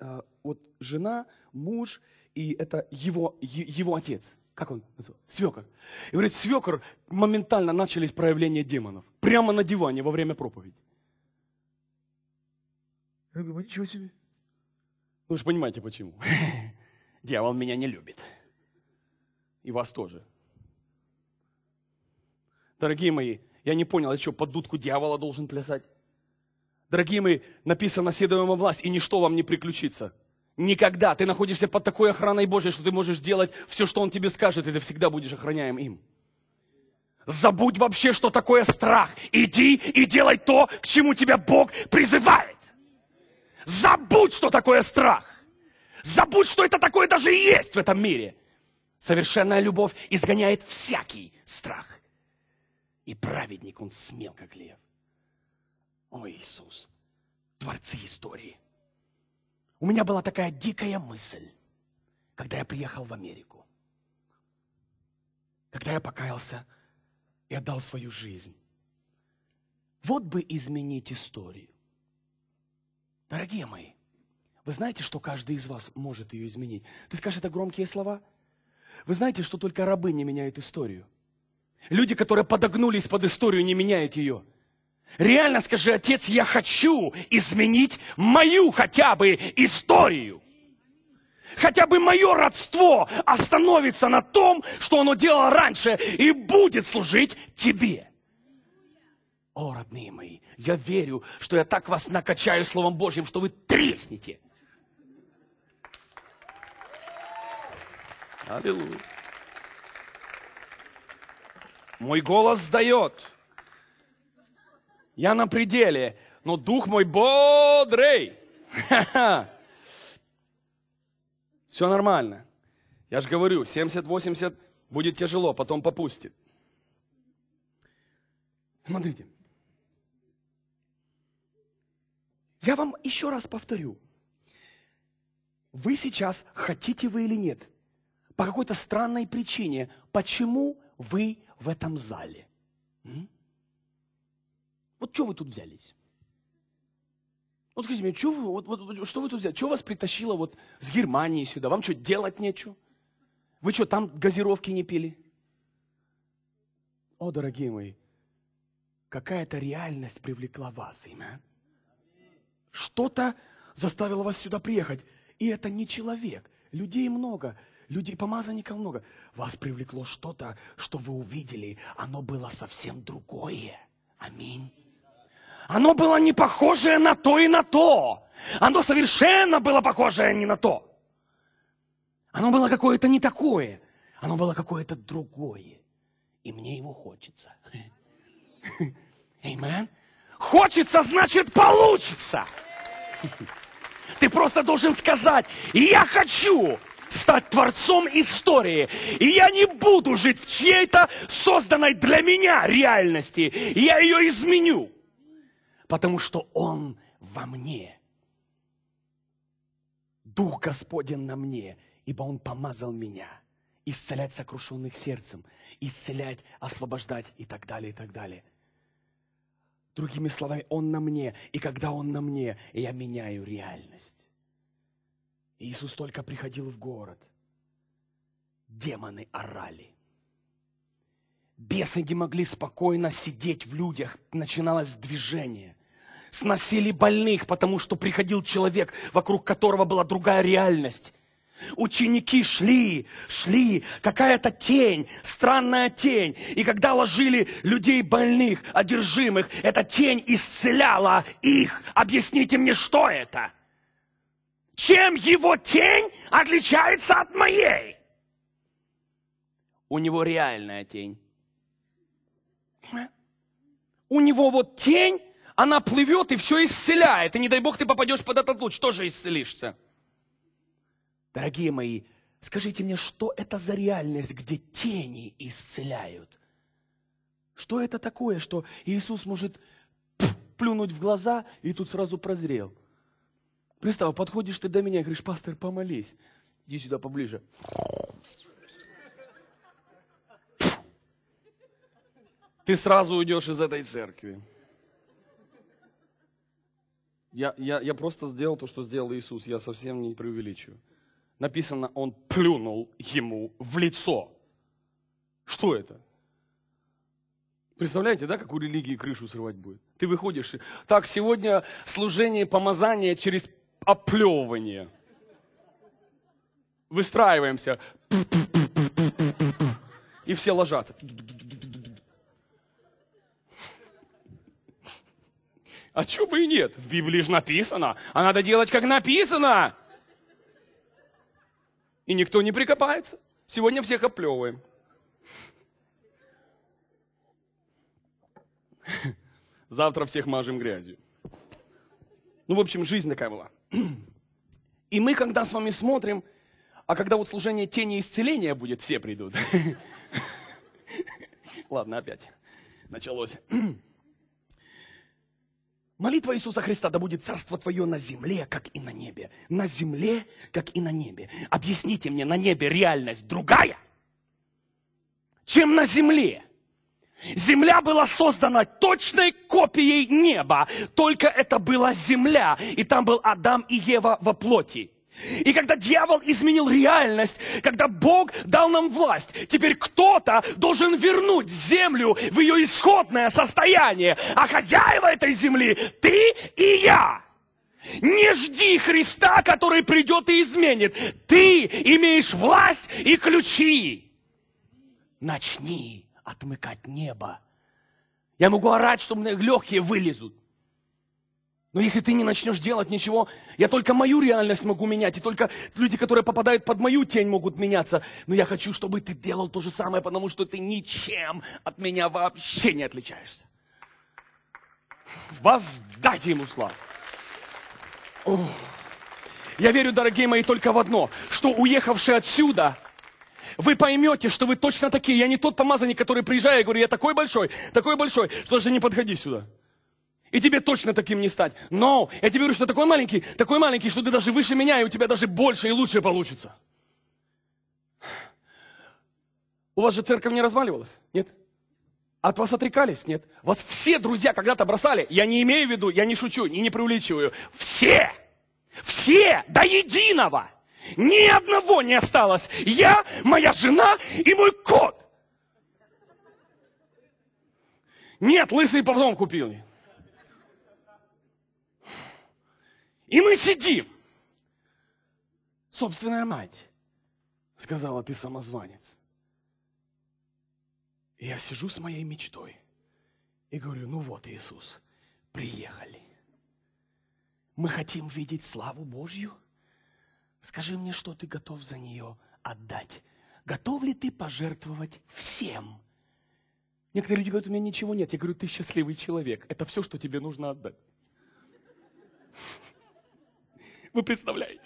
Э, вот жена, муж, и это его, его отец. Как он называл? Свекор. И говорит, свекор, моментально начались проявления демонов. Прямо на диване во время проповеди. Я говорю, ничего себе. Ну, вы же понимаете, почему. Дьявол меня не любит. И вас тоже. Дорогие мои, я не понял, я что, под дудку дьявола должен плясать? Дорогие мои, написано, седуем во власть, и ничто вам не приключится. Никогда ты находишься под такой охраной Божьей, что ты можешь делать все, что Он тебе скажет, и ты всегда будешь охраняем им. Забудь вообще, что такое страх. Иди и делай то, к чему тебя Бог призывает. Забудь, что такое страх. Забудь, что это такое даже и есть в этом мире. Совершенная любовь изгоняет всякий страх. И праведник, он смел, как лев. О, Иисус, творцы истории. У меня была такая дикая мысль, когда я приехал в Америку, когда я покаялся и отдал свою жизнь. Вот бы изменить историю. Дорогие мои, вы знаете, что каждый из вас может ее изменить? Ты скажешь, это громкие слова? Вы знаете, что только рабы не меняют историю? Люди, которые подогнулись под историю, не меняют ее. Реально скажи, отец, я хочу изменить мою хотя бы историю. Хотя бы мое родство остановится на том, что оно делало раньше, и будет служить тебе. О, родные мои, я верю, что я так вас накачаю Словом Божьим, что вы треснете. Аллилуйя. Мой голос сдает я на пределе, но дух мой бодрый. Все нормально. Я же говорю, 70-80 будет тяжело, потом попустит. Смотрите. Я вам еще раз повторю. Вы сейчас, хотите вы или нет, по какой-то странной причине, почему вы в этом зале? М? Вот что вы тут взялись? Вот скажите мне, что вы, вот, вот, что вы тут взяли? Что вас притащило вот с Германии сюда? Вам что, делать нечего? Вы что, там газировки не пили? О, дорогие мои, какая-то реальность привлекла вас, имя. А? Что-то заставило вас сюда приехать. И это не человек. Людей много, людей помазанников много. Вас привлекло что-то, что вы увидели. Оно было совсем другое. Аминь оно было не похожее на то и на то. Оно совершенно было похожее не на то. Оно было какое-то не такое. Оно было какое-то другое. И мне его хочется. Amen. Хочется, значит, получится. Ты просто должен сказать, я хочу стать творцом истории. И я не буду жить в чьей-то созданной для меня реальности. Я ее изменю потому что Он во мне. Дух Господен на мне, ибо Он помазал меня исцелять сокрушенных сердцем, исцелять, освобождать и так далее, и так далее. Другими словами, Он на мне, и когда Он на мне, я меняю реальность. Иисус только приходил в город. Демоны орали. Бесы не могли спокойно сидеть в людях. Начиналось движение сносили больных, потому что приходил человек, вокруг которого была другая реальность. Ученики шли, шли, какая-то тень, странная тень. И когда ложили людей больных, одержимых, эта тень исцеляла их. Объясните мне, что это? Чем его тень отличается от моей? У него реальная тень. У него вот тень она плывет и все исцеляет. И не дай бог ты попадешь под этот луч, тоже исцелишься. Дорогие мои, скажите мне, что это за реальность, где тени исцеляют? Что это такое, что Иисус может плюнуть в глаза и тут сразу прозрел? Представь, подходишь ты до меня и говоришь, пастор, помолись. Иди сюда поближе. Ты сразу уйдешь из этой церкви. Я, я, я просто сделал то, что сделал Иисус, я совсем не преувеличиваю. Написано, он плюнул ему в лицо. Что это? Представляете, да, как у религии крышу срывать будет? Ты выходишь и... Так, сегодня служение помазания через оплевывание. Выстраиваемся. И все ложатся. А чего бы и нет? В Библии же написано. А надо делать, как написано. И никто не прикопается. Сегодня всех оплевываем. Завтра всех мажем грязью. Ну, в общем, жизнь такая была. И мы, когда с вами смотрим, а когда вот служение тени исцеления будет, все придут. Ладно, опять началось. Молитва Иисуса Христа, да будет царство твое на земле, как и на небе. На земле, как и на небе. Объясните мне, на небе реальность другая, чем на земле. Земля была создана точной копией неба, только это была земля, и там был Адам и Ева во плоти. И когда дьявол изменил реальность, когда Бог дал нам власть, теперь кто-то должен вернуть землю в ее исходное состояние. А хозяева этой земли – ты и я. Не жди Христа, который придет и изменит. Ты имеешь власть и ключи. Начни отмыкать небо. Я могу орать, что мне легкие вылезут. Но если ты не начнешь делать ничего, я только мою реальность могу менять, и только люди, которые попадают под мою тень, могут меняться. Но я хочу, чтобы ты делал то же самое, потому что ты ничем от меня вообще не отличаешься. Воздайте ему славу. Я верю, дорогие мои, только в одно, что уехавшие отсюда, вы поймете, что вы точно такие. Я не тот помазанник, который приезжает и говорю, я такой большой, такой большой, что же не подходи сюда. И тебе точно таким не стать. Но я тебе говорю, что такой маленький, такой маленький, что ты даже выше меня, и у тебя даже больше и лучше получится. У вас же церковь не разваливалась? Нет? От вас отрекались? Нет? Вас все друзья когда-то бросали. Я не имею в виду, я не шучу, и не преувеличиваю. Все! Все! До единого! Ни одного не осталось. Я, моя жена и мой кот. Нет, лысый потом купил. И мы сидим. Собственная мать, сказала ты самозванец. И я сижу с моей мечтой и говорю, ну вот, Иисус, приехали. Мы хотим видеть славу Божью. Скажи мне, что ты готов за нее отдать. Готов ли ты пожертвовать всем? Некоторые люди говорят, у меня ничего нет. Я говорю, ты счастливый человек. Это все, что тебе нужно отдать. Вы представляете?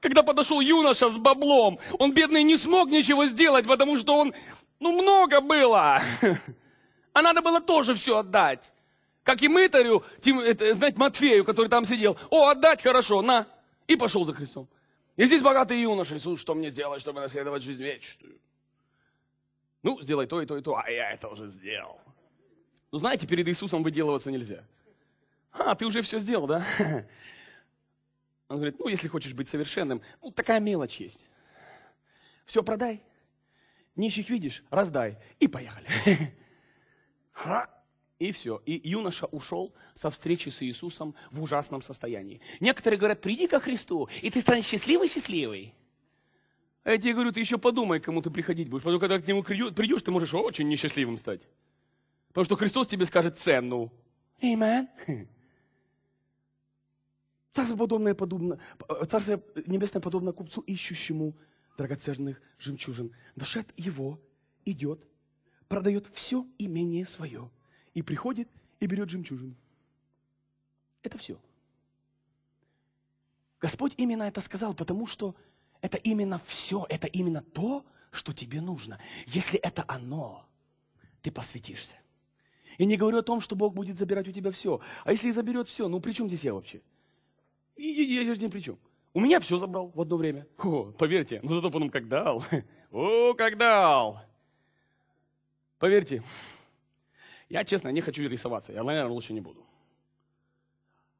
Когда подошел юноша с баблом, он, бедный, не смог ничего сделать, потому что он, ну, много было. А надо было тоже все отдать. Как и мытарю, тем, это, знаете, Матфею, который там сидел. О, отдать хорошо, на. И пошел за Христом. И здесь богатый юноша, Иисус, что мне сделать, чтобы наследовать жизнь вечную? Ну, сделай то и то и то, а я это уже сделал. Ну, знаете, перед Иисусом выделываться нельзя. А, ты уже все сделал, да? Он говорит, ну, если хочешь быть совершенным, ну, такая мелочь есть. Все продай, нищих видишь, раздай, и поехали. И все. И юноша ушел со встречи с Иисусом в ужасном состоянии. Некоторые говорят, приди ко Христу, и ты станешь счастливый-счастливый. А я тебе говорю, ты еще подумай, кому ты приходить будешь. Потому что когда к нему придешь, ты можешь очень несчастливым стать. Потому что Христос тебе скажет цену. Аминь. Царство, подобное, подобно, э, царство небесное подобно купцу, ищущему драгоценных жемчужин. Нашед его, идет, продает все имение свое и приходит и берет жемчужин. Это все. Господь именно это сказал, потому что это именно все, это именно то, что тебе нужно. Если это оно, ты посвятишься. И не говорю о том, что Бог будет забирать у тебя все. А если и заберет все, ну при чем здесь я вообще? И я, я же ни при чем. У меня все забрал в одно время. О, поверьте, ну зато потом как дал. О, как дал. Поверьте, я, честно, не хочу рисоваться. Я, наверное, лучше не буду.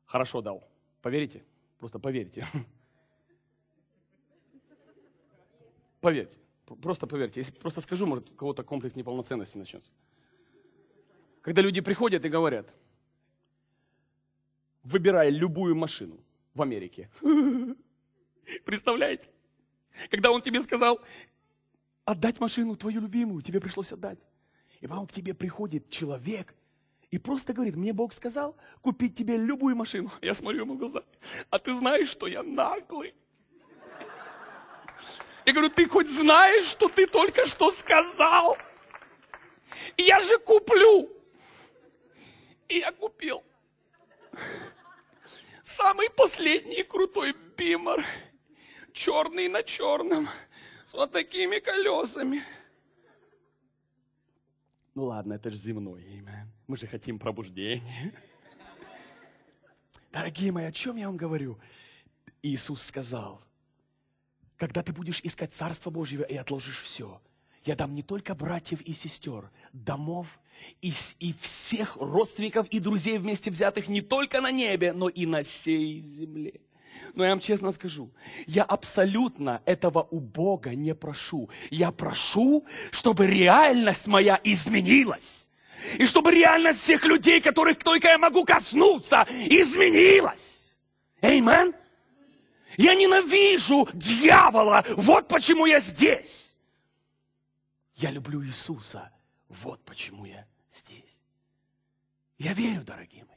Хорошо дал. Поверите? Просто поверьте. Поверьте. Просто поверьте. Если просто скажу, может, у кого-то комплекс неполноценности начнется. Когда люди приходят и говорят, выбирай любую машину – в Америке. Представляете? Когда он тебе сказал, отдать машину твою любимую, тебе пришлось отдать. И потом к тебе приходит человек и просто говорит, мне Бог сказал купить тебе любую машину. Я смотрю ему в глаза, а ты знаешь, что я наглый? Я говорю, ты хоть знаешь, что ты только что сказал? Я же куплю. И я купил. Самый последний крутой бимор. Черный на черном. С вот такими колесами. Ну ладно, это же земное имя. Мы же хотим пробуждения. Дорогие мои, о чем я вам говорю? Иисус сказал, когда ты будешь искать Царство Божье и отложишь все – я дам не только братьев и сестер, домов и, и всех родственников и друзей вместе взятых не только на небе, но и на всей земле. Но я вам честно скажу, я абсолютно этого у Бога не прошу. Я прошу, чтобы реальность моя изменилась. И чтобы реальность всех людей, которых только я могу коснуться, изменилась. Эймен? Я ненавижу дьявола. Вот почему я здесь. Я люблю Иисуса. Вот почему я здесь. Я верю, дорогие мои,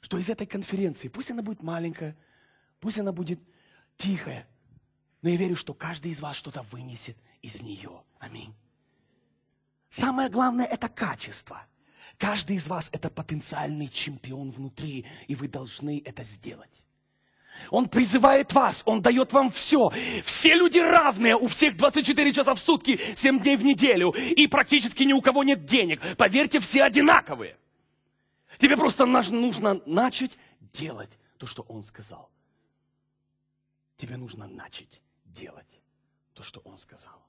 что из этой конференции, пусть она будет маленькая, пусть она будет тихая, но я верю, что каждый из вас что-то вынесет из нее. Аминь. Самое главное – это качество. Каждый из вас – это потенциальный чемпион внутри, и вы должны это сделать. Он призывает вас, Он дает вам все. Все люди равные, у всех 24 часа в сутки, 7 дней в неделю, и практически ни у кого нет денег. Поверьте, все одинаковые. Тебе просто нужно начать делать то, что Он сказал. Тебе нужно начать делать то, что Он сказал.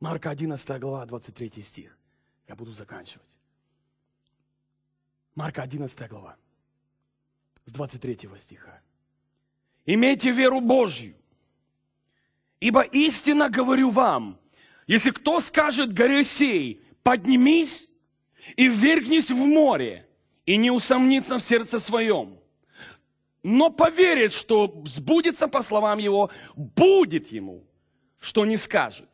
Марка 11 глава, 23 стих. Я буду заканчивать. Марка 11 глава с 23 стиха. «Имейте веру Божью, ибо истинно говорю вам, если кто скажет горе сей, поднимись и ввергнись в море, и не усомнится в сердце своем, но поверит, что сбудется по словам его, будет ему, что не скажет.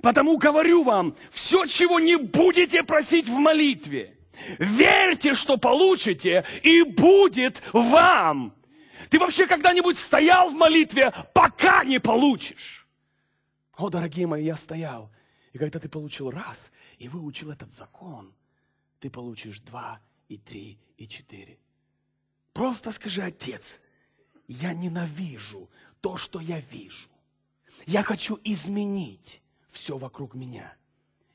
Потому говорю вам, все, чего не будете просить в молитве – Верьте, что получите, и будет вам. Ты вообще когда-нибудь стоял в молитве, пока не получишь? О, дорогие мои, я стоял. И когда ты получил раз и выучил этот закон, ты получишь два и три и четыре. Просто скажи, отец, я ненавижу то, что я вижу. Я хочу изменить все вокруг меня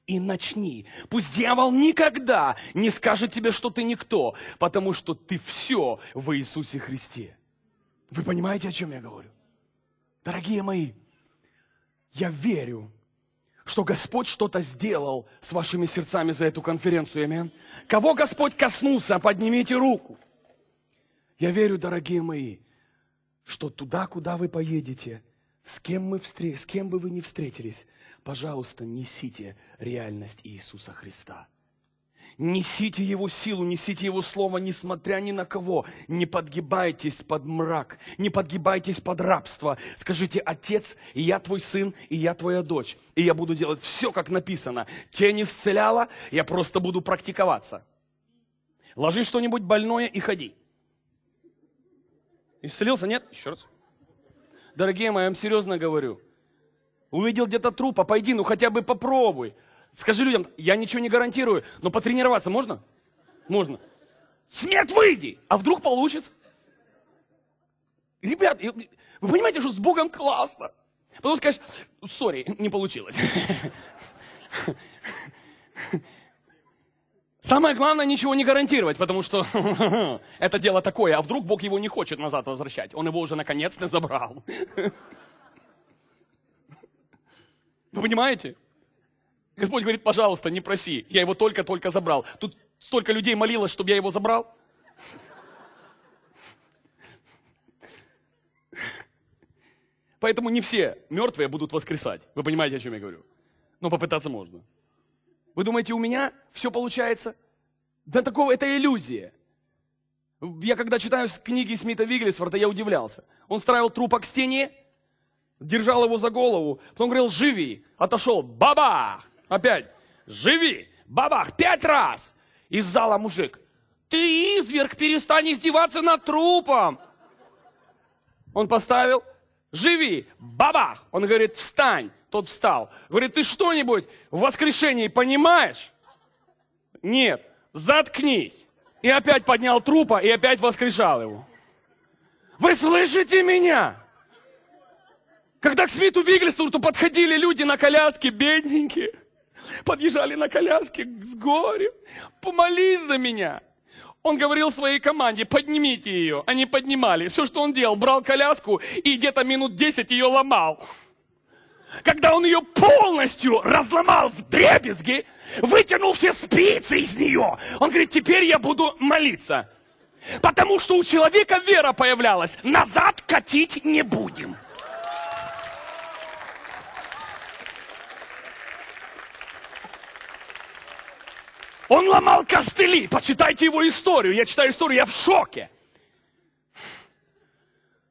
и начни. Пусть дьявол никогда не скажет тебе, что ты никто, потому что ты все в Иисусе Христе. Вы понимаете, о чем я говорю? Дорогие мои, я верю, что Господь что-то сделал с вашими сердцами за эту конференцию. Амин. Кого Господь коснулся, поднимите руку. Я верю, дорогие мои, что туда, куда вы поедете, с кем, мы встр... с кем бы вы ни встретились, Пожалуйста, несите реальность Иисуса Христа. Несите Его силу, несите Его Слово, несмотря ни на кого. Не подгибайтесь под мрак, не подгибайтесь под рабство. Скажите, Отец, я твой сын, и я твоя дочь, и я буду делать все, как написано. Тень исцеляла, я просто буду практиковаться. Ложи что-нибудь больное и ходи. Исцелился? Нет? Еще раз. Дорогие мои, я вам серьезно говорю. Увидел где-то трупа, пойди, ну хотя бы попробуй. Скажи людям, я ничего не гарантирую, но потренироваться можно? Можно. Смерть выйди! А вдруг получится? Ребят, вы понимаете, что с Богом классно? Потом скажешь, сори, не получилось. Самое главное ничего не гарантировать, потому что это дело такое, а вдруг Бог его не хочет назад возвращать. Он его уже наконец-то забрал. Вы понимаете? Господь говорит, пожалуйста, не проси, я его только-только забрал. Тут столько людей молилось, чтобы я его забрал. Поэтому не все мертвые будут воскресать. Вы понимаете, о чем я говорю? Но попытаться можно. Вы думаете, у меня все получается? Да такого, это иллюзия. Я когда читаю книги Смита Вигельсворта, я удивлялся. Он ставил трупок к стене, держал его за голову, потом говорил «живи», отошел, бабах, опять, «живи», бабах, пять раз. Из зала мужик, ты изверг, перестань издеваться над трупом. Он поставил, живи, бабах. Он говорит, встань. Тот встал. Говорит, ты что-нибудь в воскрешении понимаешь? Нет, заткнись. И опять поднял трупа и опять воскрешал его. Вы слышите меня? Когда к Смиту Вигельсурту подходили люди на коляске, бедненькие, подъезжали на коляске с горем, помолись за меня. Он говорил своей команде, поднимите ее. Они поднимали. Все, что он делал, брал коляску и где-то минут 10 ее ломал. Когда он ее полностью разломал в дребезги, вытянул все спицы из нее, он говорит, теперь я буду молиться. Потому что у человека вера появлялась. Назад катить не будем. Он ломал костыли. Почитайте его историю. Я читаю историю, я в шоке.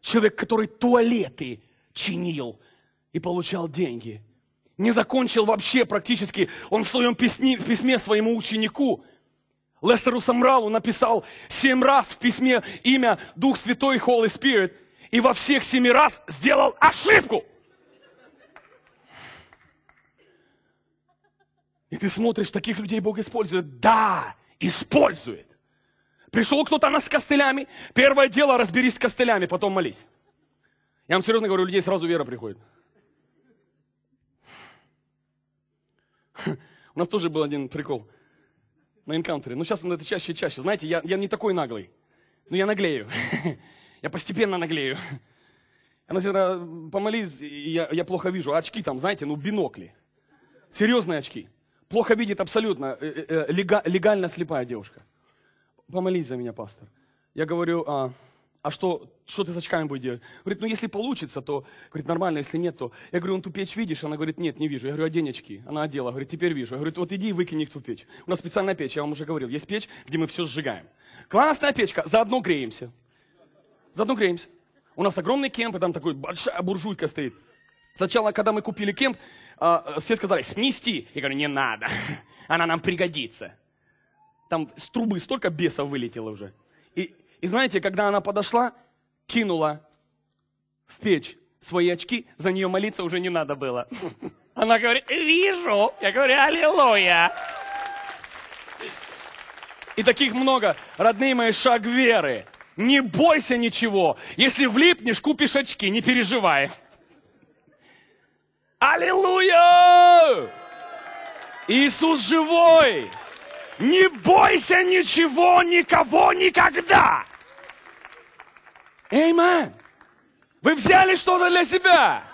Человек, который туалеты чинил и получал деньги. Не закончил вообще практически. Он в своем письме, в письме своему ученику Лестеру Самралу написал семь раз в письме имя Дух Святой Holy Spirit и во всех семи раз сделал ошибку. И ты смотришь, таких людей Бог использует. Да, использует. Пришел кто-то нас с костылями. Первое дело, разберись с костылями, потом молись. Я вам серьезно говорю, у людей сразу вера приходит. У нас тоже был один прикол на инкаунтере. Но ну, сейчас он это чаще и чаще. Знаете, я, я не такой наглый. Но я наглею. Я постепенно наглею. Она всегда, помолись, я, я плохо вижу. А очки там, знаете, ну бинокли. Серьезные очки плохо видит абсолютно, э, э, э, легально слепая девушка. Помолись за меня, пастор. Я говорю, а, а что, что ты с очками будешь делать? Говорит, ну если получится, то, говорит, нормально, если нет, то. Я говорю, он «Ну, ту печь видишь? Она говорит, нет, не вижу. Я говорю, одень очки. Она одела, говорит, теперь вижу. Я говорю, вот иди и выкинь их в ту печь. У нас специальная печь, я вам уже говорил, есть печь, где мы все сжигаем. Классная печка, заодно греемся. Заодно греемся. У нас огромный кемп, и там такой большая буржуйка стоит. Сначала, когда мы купили кемп, «А, все сказали, снести. Я говорю, не надо, она нам пригодится. Там с трубы столько беса вылетело уже. И, и знаете, когда она подошла, кинула в печь свои очки, за нее молиться уже не надо было. Она говорит, вижу. Я говорю, аллилуйя. И таких много. Родные мои, шаг веры. Не бойся ничего. Если влипнешь, купишь очки, не переживай. Аллилуйя! Иисус живой! Не бойся ничего, никого, никогда! Эймен! Вы взяли что-то для себя.